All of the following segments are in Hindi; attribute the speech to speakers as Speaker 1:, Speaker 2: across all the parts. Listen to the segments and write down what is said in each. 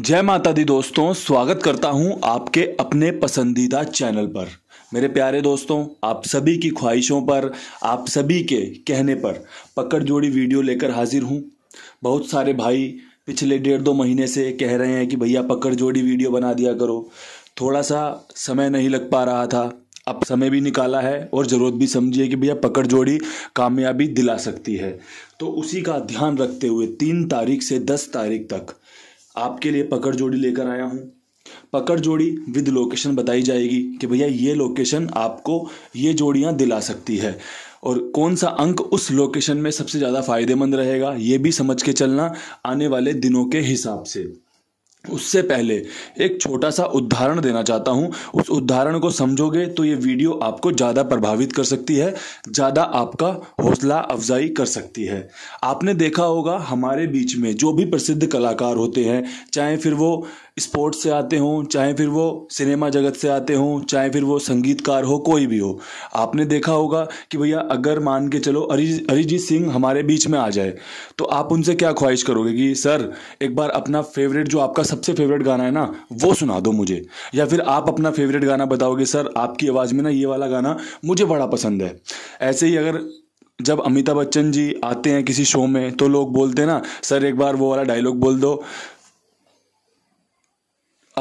Speaker 1: जय माता दी दोस्तों स्वागत करता हूं आपके अपने पसंदीदा चैनल पर मेरे प्यारे दोस्तों आप सभी की ख्वाहिशों पर आप सभी के कहने पर पकड़ जोड़ी वीडियो लेकर हाजिर हूं बहुत सारे भाई पिछले डेढ़ दो महीने से कह रहे हैं कि भैया पकड़ जोड़ी वीडियो बना दिया करो थोड़ा सा समय नहीं लग पा रहा था अब समय भी निकाला है और ज़रूरत भी समझिए कि भैया पकड़ जोड़ी कामयाबी दिला सकती है तो उसी का ध्यान रखते हुए तीन तारीख से दस तारीख तक आपके लिए पकड़ जोड़ी लेकर आया हूँ पकड़ जोड़ी विद लोकेशन बताई जाएगी कि भैया ये लोकेशन आपको ये जोड़ियाँ दिला सकती है और कौन सा अंक उस लोकेशन में सबसे ज़्यादा फायदेमंद रहेगा ये भी समझ के चलना आने वाले दिनों के हिसाब से उससे पहले एक छोटा सा उदाहरण देना चाहता हूँ उस उदाहरण को समझोगे तो ये वीडियो आपको ज़्यादा प्रभावित कर सकती है ज़्यादा आपका हौसला अफजाई कर सकती है आपने देखा होगा हमारे बीच में जो भी प्रसिद्ध कलाकार होते हैं चाहे फिर वो स्पोर्ट्स से आते हों चाहे फिर वो सिनेमा जगत से आते हों चाहे फिर वो संगीतकार हो कोई भी हो आपने देखा होगा कि भैया अगर मान के चलो अरिज अरिजीत सिंह हमारे बीच में आ जाए तो आप उनसे क्या ख्वाहिश करोगे कि सर एक बार अपना फेवरेट जो आपका सबसे फेवरेट गाना है ना वो सुना दो मुझे या फिर आप अपना फेवरेट गाना बताओगे सर आपकी आवाज़ में ना ये वाला गाना मुझे बड़ा पसंद है ऐसे ही अगर जब अमिताभ बच्चन जी आते हैं किसी शो में तो लोग बोलते हैं ना सर एक बार वो वाला डायलॉग बोल दो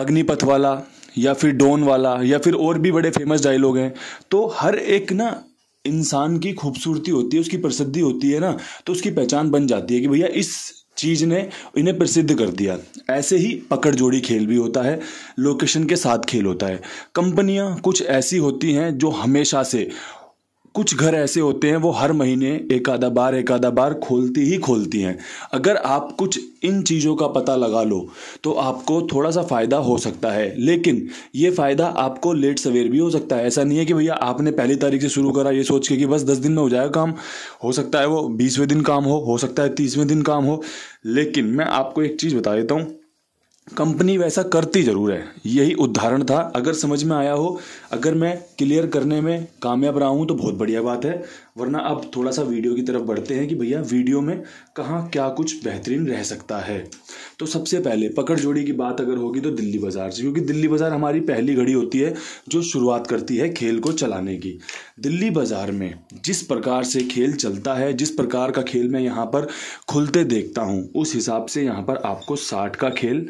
Speaker 1: अग्निपथ वाला या फिर डोन वाला या फिर और भी बड़े फेमस डायलॉग हैं तो हर एक ना इंसान की खूबसूरती होती है उसकी प्रसिद्धि होती है ना तो उसकी पहचान बन जाती है कि भैया इस चीज़ ने इन्हें प्रसिद्ध कर दिया ऐसे ही पकड़ जोड़ी खेल भी होता है लोकेशन के साथ खेल होता है कंपनियां कुछ ऐसी होती हैं जो हमेशा से कुछ घर ऐसे होते हैं वो हर महीने एक आधा बार एक आधा बार खोलती ही खोलती हैं अगर आप कुछ इन चीज़ों का पता लगा लो तो आपको थोड़ा सा फ़ायदा हो सकता है लेकिन ये फ़ायदा आपको लेट सवेर भी हो सकता है ऐसा नहीं है कि भैया आपने पहली तारीख से शुरू करा ये सोच के कि बस दस दिन में हो जाएगा काम हो सकता है वो बीसवें दिन काम हो हो सकता है तीसवें दिन काम हो लेकिन मैं आपको एक चीज़ बता देता हूँ कंपनी वैसा करती ज़रूर है यही उदाहरण था अगर समझ में आया हो अगर मैं क्लियर करने में कामयाब रहा हूं तो बहुत बढ़िया बात है वरना अब थोड़ा सा वीडियो की तरफ बढ़ते हैं कि भैया वीडियो में कहाँ क्या कुछ बेहतरीन रह सकता है तो सबसे पहले पकड़ जोड़ी की बात अगर होगी तो दिल्ली बाज़ार से क्योंकि दिल्ली बाज़ार हमारी पहली घड़ी होती है जो शुरुआत करती है खेल को चलाने की दिल्ली बाज़ार में जिस प्रकार से खेल चलता है जिस प्रकार का खेल मैं यहाँ पर खुलते देखता हूँ उस हिसाब से यहाँ पर आपको साठ का खेल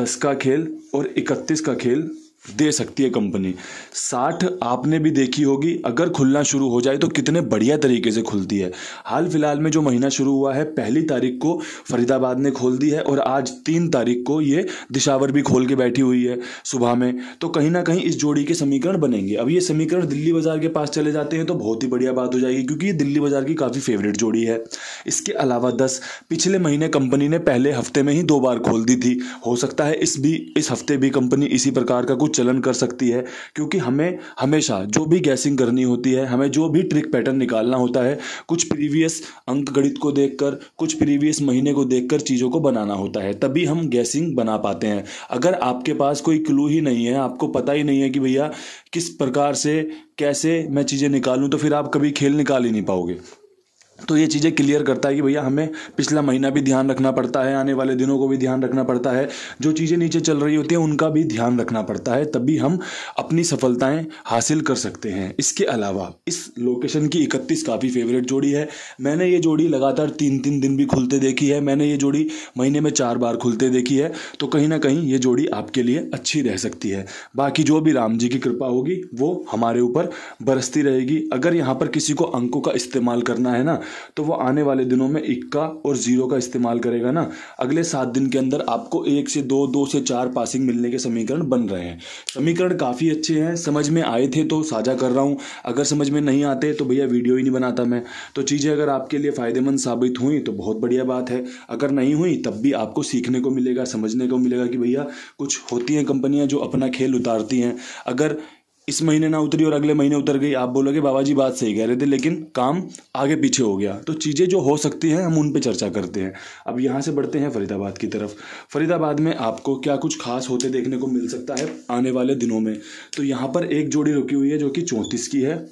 Speaker 1: दस का खेल और इकतीस का खेल दे सकती है कंपनी साठ आपने भी देखी होगी अगर खुलना शुरू हो जाए तो कितने बढ़िया तरीके से खुलती है हाल फिलहाल में जो महीना शुरू हुआ है पहली तारीख को फरीदाबाद ने खोल दी है और आज तीन तारीख को ये दिशावर भी खोल के बैठी हुई है सुबह में तो कहीं ना कहीं इस जोड़ी के समीकरण बनेंगे अब ये समीकरण दिल्ली बाजार के पास चले जाते हैं तो बहुत ही बढ़िया बात हो जाएगी क्योंकि ये दिल्ली बाजार की काफ़ी फेवरेट जोड़ी है इसके अलावा दस पिछले महीने कंपनी ने पहले हफ्ते में ही दो बार खोल दी थी हो सकता है इस भी इस हफ्ते भी कंपनी इसी प्रकार का कुछ चलन कर सकती है क्योंकि हमें हमेशा जो भी गैसिंग करनी होती है हमें जो भी ट्रिक पैटर्न निकालना होता है कुछ प्रीवियस अंक गणित को देखकर कुछ प्रीवियस महीने को देखकर चीज़ों को बनाना होता है तभी हम गैसिंग बना पाते हैं अगर आपके पास कोई क्लू ही नहीं है आपको पता ही नहीं है कि भैया किस प्रकार से कैसे मैं चीज़ें निकालूं तो फिर आप कभी खेल निकाल ही नहीं पाओगे तो ये चीज़ें क्लियर करता है कि भैया हमें पिछला महीना भी ध्यान रखना पड़ता है आने वाले दिनों को भी ध्यान रखना पड़ता है जो चीज़ें नीचे चल रही होती हैं उनका भी ध्यान रखना पड़ता है तभी हम अपनी सफलताएं हासिल कर सकते हैं इसके अलावा इस लोकेशन की इकतीस काफ़ी फेवरेट जोड़ी है मैंने ये जोड़ी लगातार तीन तीन दिन भी खुलते देखी है मैंने ये जोड़ी महीने में चार बार खुलते देखी है तो कहीं ना कहीं ये जोड़ी आपके लिए अच्छी रह सकती है बाकी जो भी राम जी की कृपा होगी वो हमारे ऊपर बरसती रहेगी अगर यहाँ पर किसी को अंकों का इस्तेमाल करना है ना तो वो आने वाले दिनों में इक्का और जीरो का इस्तेमाल करेगा ना अगले सात दिन के अंदर आपको एक से दो दो से चार पासिंग मिलने के समीकरण बन रहे हैं समीकरण काफ़ी अच्छे हैं समझ में आए थे तो साझा कर रहा हूँ अगर समझ में नहीं आते तो भैया वीडियो ही नहीं बनाता मैं तो चीज़ें अगर आपके लिए फ़ायदेमंद साबित हुई तो बहुत बढ़िया बात है अगर नहीं हुई तब भी आपको सीखने को मिलेगा समझने को मिलेगा कि भैया कुछ होती हैं कंपनियाँ जो अपना खेल उतारती हैं अगर इस महीने ना उतरी और अगले महीने उतर गई आप बोलोगे बाबा जी बात सही कह रहे थे लेकिन काम आगे पीछे हो गया तो चीज़ें जो हो सकती हैं हम उन पे चर्चा करते हैं अब यहाँ से बढ़ते हैं फरीदाबाद की तरफ फरीदाबाद में आपको क्या कुछ खास होते देखने को मिल सकता है आने वाले दिनों में तो यहाँ पर एक जोड़ी रुकी हुई है जो कि चौंतीस की है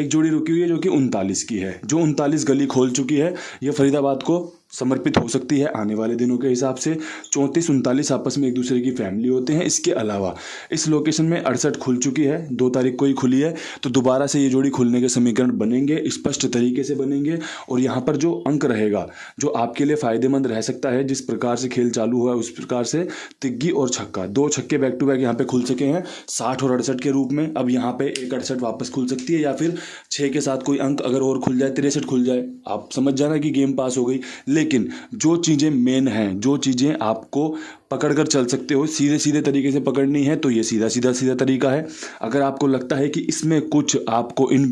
Speaker 1: एक जोड़ी रुकी हुई है जो कि उनतालीस की है जो उनतालीस गली खोल चुकी है यह फरीदाबाद को समर्पित हो सकती है आने वाले दिनों के हिसाब से चौंतीस उनतालीस आपस में एक दूसरे की फैमिली होते हैं इसके अलावा इस लोकेशन में अड़सठ खुल चुकी है दो तारीख को ही खुली है तो दोबारा से ये जोड़ी खुलने के समीकरण बनेंगे स्पष्ट तरीके से बनेंगे और यहाँ पर जो अंक रहेगा जो आपके लिए फ़ायदेमंद रह सकता है जिस प्रकार से खेल चालू हुआ है उस प्रकार से तिग्गी और छक्का दो छक्के बैक टू बैक यहाँ पर खुल सके हैं साठ और अड़सठ के रूप में अब यहाँ पर एक अड़सठ वापस खुल सकती है या फिर छः के साथ कोई अंक अगर और खुल जाए तिरसठ खुल जाए आप समझ जाना कि गेम पास हो गई लेकिन जो चीज़ें मेन हैं जो चीज़ें आपको पकड़ कर चल सकते हो सीधे सीधे तरीके से पकड़नी है तो ये सीधा सीधा सीधा तरीका है अगर आपको लगता है कि इसमें कुछ आपको इन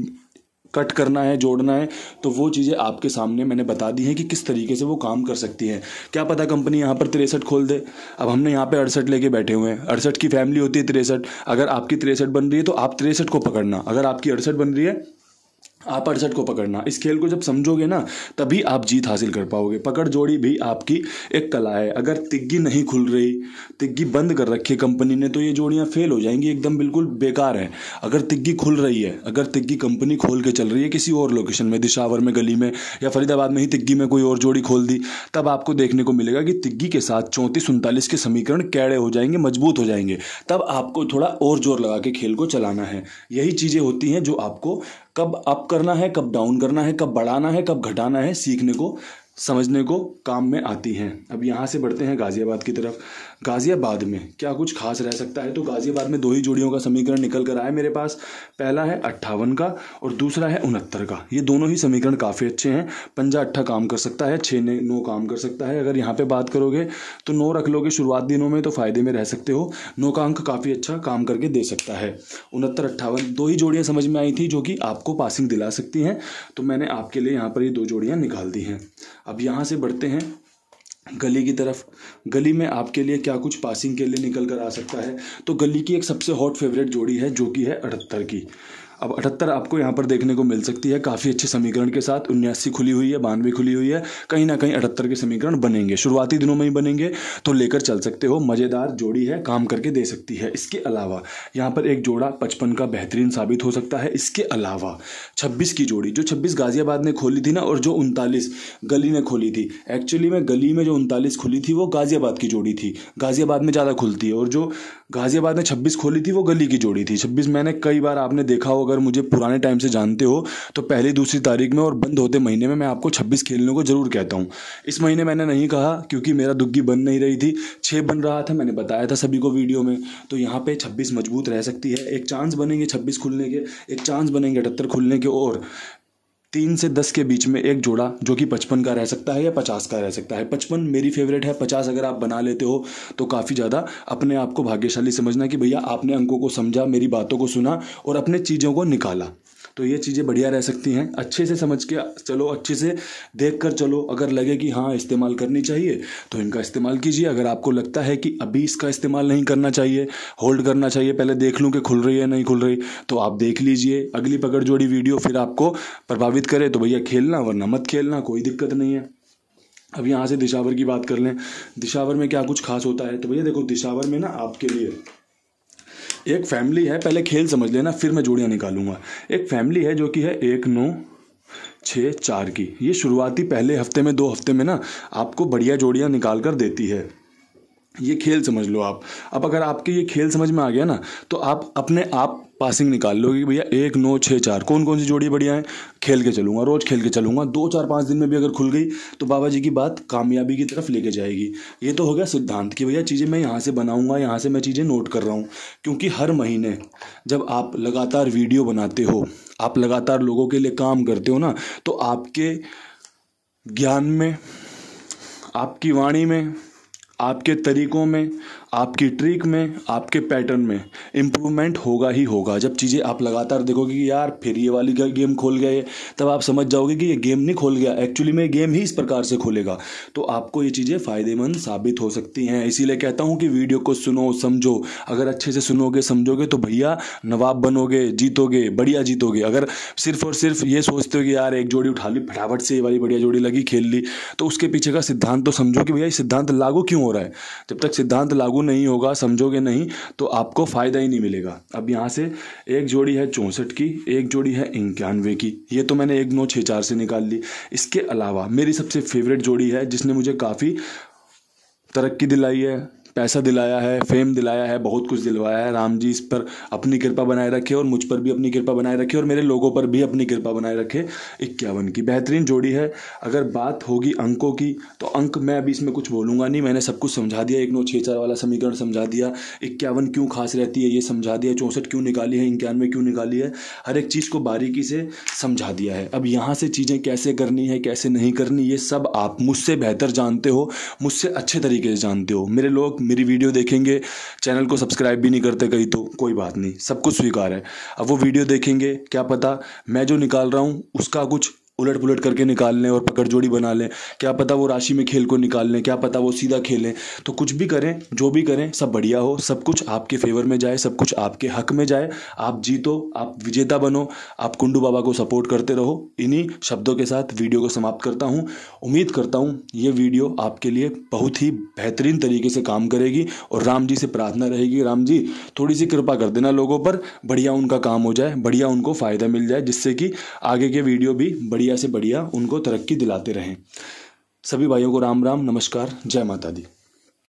Speaker 1: कट करना है जोड़ना है तो वो चीज़ें आपके सामने मैंने बता दी हैं कि किस तरीके से वो काम कर सकती हैं क्या पता कंपनी यहाँ पर तिरसठ खोल दे अब हमने यहाँ पे अड़सठ लेके बैठे हुए हैं अड़सठ की फैमिली होती है तिरसठ अगर आपकी तिरसठ बन रही है तो आप तिरसठ को पकड़ना अगर आपकी अड़सठ बन रही है आप अड़सठ को पकड़ना इस खेल को जब समझोगे ना तभी आप जीत हासिल कर पाओगे पकड़ जोड़ी भी आपकी एक कला है अगर तिग्गी नहीं खुल रही तिग्गी बंद कर रखी कंपनी ने तो ये जोड़ियाँ फेल हो जाएंगी एकदम बिल्कुल बेकार है अगर तिग्गी खुल रही है अगर तिग्गी कंपनी खोल के चल रही है किसी और लोकेशन में दिशावर में गली में या फरीदाबाद में ही तिग्गी में कोई और जोड़ी खोल दी तब आपको देखने को मिलेगा कि तिग्गी के साथ चौंतीस उनतालीस के समीकरण कैड़े हो जाएंगे मजबूत हो जाएंगे तब आपको थोड़ा और जोर लगा के खेल को चलाना है यही चीज़ें होती हैं जो आपको कब अप करना है कब डाउन करना है कब बढ़ाना है कब घटाना है सीखने को समझने को काम में आती हैं अब यहाँ से बढ़ते हैं गाज़ियाबाद की तरफ गाज़ियाबाद में क्या कुछ खास रह सकता है तो गाज़ियाबाद में दो ही जोड़ियों का समीकरण निकल कर आया मेरे पास पहला है अट्ठावन का और दूसरा है उनहत्तर का ये दोनों ही समीकरण काफ़ी अच्छे हैं पंजा अट्ठा काम कर सकता है छः ने नौ काम कर सकता है अगर यहाँ पे बात करोगे तो नौ रख लोगे शुरुआत दिनों में तो फ़ायदे में रह सकते हो नौ का अंक काफ़ी अच्छा काम करके दे सकता है उनहत्तर अट्ठावन दो ही जोड़ियाँ समझ में आई थी जो कि आपको पासिंग दिला सकती हैं तो मैंने आपके लिए यहाँ पर ये दो जोड़ियाँ निकाल दी हैं अब यहाँ से बढ़ते हैं गली की तरफ गली में आपके लिए क्या कुछ पासिंग के लिए निकल कर आ सकता है तो गली की एक सबसे हॉट फेवरेट जोड़ी है जो कि है अठहत्तर की अब अठहत्तर आपको यहाँ पर देखने को मिल सकती है काफ़ी अच्छे समीकरण के साथ उन्यासी खुली हुई है बानवे खुली हुई है कहीं ना कहीं अठहत्तर के समीकरण बनेंगे शुरुआती दिनों में ही बनेंगे तो लेकर चल सकते हो मज़ेदार जोड़ी है काम करके दे सकती है इसके अलावा यहाँ पर एक जोड़ा पचपन का बेहतरीन साबित हो सकता है इसके अलावा छब्बीस की जोड़ी जो छब्बीस गाज़ियाबाद ने खोली थी ना और जो उनतालीस गली ने खोली थी एक्चुअली में गली में जो उनतालीस खुली थी वो गाज़ियाबाद की जोड़ी थी गाज़ियाबाद में ज़्यादा खुलती है और जो गाज़ियाबाद ने छब्बीस खोली थी वो गली की जोड़ी थी छब्बीस मैंने कई बार आपने देखा होगा अगर मुझे पुराने टाइम से जानते हो तो पहली दूसरी तारीख में और बंद होते महीने में मैं आपको छब्बीस खेलने को ज़रूर कहता हूँ इस महीने मैंने नहीं कहा क्योंकि मेरा दुग्गी बन नहीं रही थी छः बन रहा था मैंने बताया था सभी को वीडियो में तो यहाँ पर छब्बीस मजबूत रह सकती है एक चांस बनेंगे छब्बीस खुलने के एक चांस बनेंगे अठहत्तर खुलने के और तीन से दस के बीच में एक जोड़ा जो कि पचपन का रह सकता है या पचास का रह सकता है पचपन मेरी फेवरेट है पचास अगर आप बना लेते हो तो काफ़ी ज़्यादा अपने आप को भाग्यशाली समझना कि भैया आपने अंकों को समझा मेरी बातों को सुना और अपने चीज़ों को निकाला तो ये चीज़ें बढ़िया रह सकती हैं अच्छे से समझ के चलो अच्छे से देख कर चलो अगर लगे कि हाँ इस्तेमाल करनी चाहिए तो इनका इस्तेमाल कीजिए अगर आपको लगता है कि अभी इसका इस्तेमाल नहीं करना चाहिए होल्ड करना चाहिए पहले देख लूँ कि खुल रही है नहीं खुल रही तो आप देख लीजिए अगली पकड़ जोड़ी वीडियो फिर आपको प्रभावित करे तो भैया खेलना वरना मत खेलना कोई दिक्कत नहीं है अब यहाँ से दिशावर की बात कर लें दिशावर में क्या कुछ खास होता है तो भैया देखो दिशावर में ना आपके लिए एक फैमिली है पहले खेल समझ लेना फिर मैं जोड़ियाँ निकालूंगा एक फैमिली है जो कि है एक नौ छः चार की ये शुरुआती पहले हफ्ते में दो हफ्ते में ना आपको बढ़िया जोड़ियाँ निकाल कर देती है ये खेल समझ लो आप अब अगर आपके ये खेल समझ में आ गया ना तो आप अपने आप पासिंग निकाल लो कि भैया एक नौ छः चार कौन कौन सी जोड़ी बढ़िया हैं खेल के चलूँगा रोज़ खेल के चलूँगा दो चार पाँच दिन में भी अगर खुल गई तो बाबा जी की बात कामयाबी की तरफ लेके जाएगी ये तो हो गया सिद्धांत कि भैया चीज़ें मैं यहाँ से बनाऊँगा यहाँ से मैं चीज़ें नोट कर रहा हूँ क्योंकि हर महीने जब आप लगातार वीडियो बनाते हो आप लगातार लोगों के लिए काम करते हो ना तो आपके ज्ञान में आपकी वाणी में आपके तरीकों में आपकी ट्रिक में आपके पैटर्न में इम्प्रूवमेंट होगा ही होगा जब चीज़ें आप लगातार देखोगे कि यार फिर ये वाली गेम खोल गए तब आप समझ जाओगे कि ये गेम नहीं खोल गया एक्चुअली में गेम ही इस प्रकार से खोलेगा तो आपको ये चीज़ें फ़ायदेमंद साबित हो सकती हैं इसीलिए कहता हूँ कि वीडियो को सुनो समझो अगर अच्छे से सुनोगे समझोगे तो भैया नवाब बनोगे जीतोगे बढ़िया जीतोगे अगर सिर्फ और सिर्फ ये सोचते हो कि यार एक जोड़ी उठा ली फटाफट से ये वाली बढ़िया जोड़ी लगी खेल ली तो उसके पीछे का सिद्धांत तो समझो कि भैया सिद्धांत लागू क्यों हो रहा है जब तक सिद्धांत लागू लागू नहीं होगा समझोगे नहीं तो आपको फ़ायदा ही नहीं मिलेगा अब यहाँ से एक जोड़ी है चौंसठ की एक जोड़ी है इक्यानवे की ये तो मैंने एक नौ छः चार से निकाल ली इसके अलावा मेरी सबसे फेवरेट जोड़ी है जिसने मुझे काफ़ी तरक्की दिलाई है पैसा दिलाया है फेम दिलाया है बहुत कुछ दिलवाया है राम जी इस पर अपनी कृपा बनाए रखे और मुझ पर भी अपनी कृपा बनाए रखे और मेरे लोगों पर भी अपनी कृपा बनाए रखे इक्यावन की बेहतरीन जोड़ी है अगर बात होगी अंकों की तो अंक मैं अभी इसमें कुछ बोलूँगा नहीं मैंने सब कुछ समझा दिया एक नौ छः चार वाला समीकरण समझा दिया इक्यावन क्यों खास रहती है ये समझा दिया चौंसठ क्यों निकाली है इक्यानवे क्यों निकाली है हर एक चीज़ को बारीकी से समझा दिया है अब यहाँ से चीज़ें कैसे करनी है कैसे नहीं करनी ये सब आप मुझसे बेहतर जानते हो मुझसे अच्छे तरीके से जानते हो मेरे लोग मेरी वीडियो देखेंगे चैनल को सब्सक्राइब भी नहीं करते कहीं तो कोई बात नहीं सब कुछ स्वीकार है अब वो वीडियो देखेंगे क्या पता मैं जो निकाल रहा हूँ उसका कुछ उलट पुलट करके निकाल लें और पकड़ जोड़ी बना लें क्या पता वो राशि में खेल को निकाल लें क्या पता वो सीधा खेलें तो कुछ भी करें जो भी करें सब बढ़िया हो सब कुछ आपके फेवर में जाए सब कुछ आपके हक में जाए आप जीतो आप विजेता बनो आप कुंडू बाबा को सपोर्ट करते रहो इन्हीं शब्दों के साथ वीडियो को समाप्त करता हूँ उम्मीद करता हूँ ये वीडियो आपके लिए बहुत ही बेहतरीन तरीके से काम करेगी और राम जी से प्रार्थना रहेगी राम जी थोड़ी सी कृपा कर देना लोगों पर बढ़िया उनका काम हो जाए बढ़िया उनको फ़ायदा मिल जाए जिससे कि आगे के वीडियो भी बढ़िया बढ़िया से बढ़िया उनको तरक्की दिलाते रहें सभी भाइयों को राम राम नमस्कार जय माता दी